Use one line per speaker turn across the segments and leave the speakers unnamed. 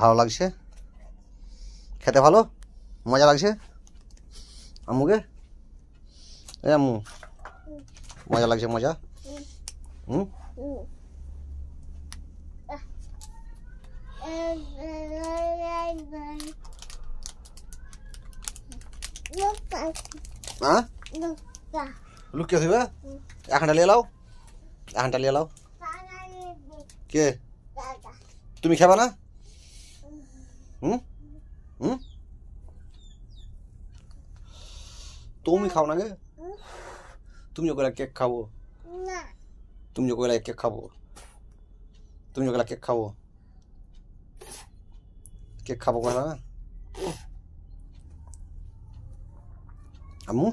ভালো লাগছে খেতে ভালো মজা লাগছে আমুকে এই আমু মজা লাগছে মজা হুম হ্যাঁ লুকিয়ে লাও কে তুমি খাবা না তুমি খাও না গে তুমি ওগুলা কেক খাবো তুমি ওগুলা কেক খাবো তুমি ওগুলা কেক খাবো কেক খাবো না আমু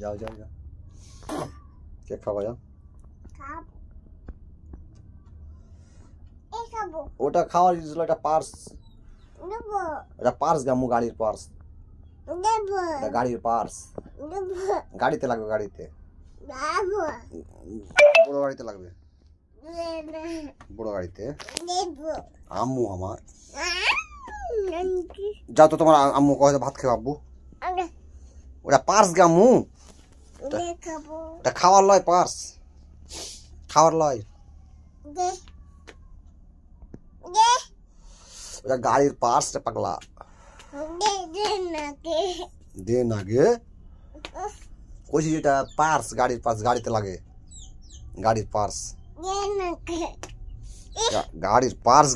যাও যাও যাও কেক খাবো যাও ওটা খাওয়ার ইউজ এটা পার্স এটা পার্স গামু গাড়ির পার্স গাড়ির পার্স গাড়িতে লাগবে গাড়িতে বড় গাড়িতে লাগবে বড় গাড়িতে আম্মু আমার যা তো তোমার আম্মু কয়ে ভাত খেয়ে আব্বু ওটা পার্স গামু খাওয়ার লয় পার্স খাওয়ার লয় मतलब गाड़ी पास से पकला दे नागे कुछ ये टा पार्स गाड़ी पार्स गाड़ी तो लगे गाड़ी पार्स गाड़ी पार्स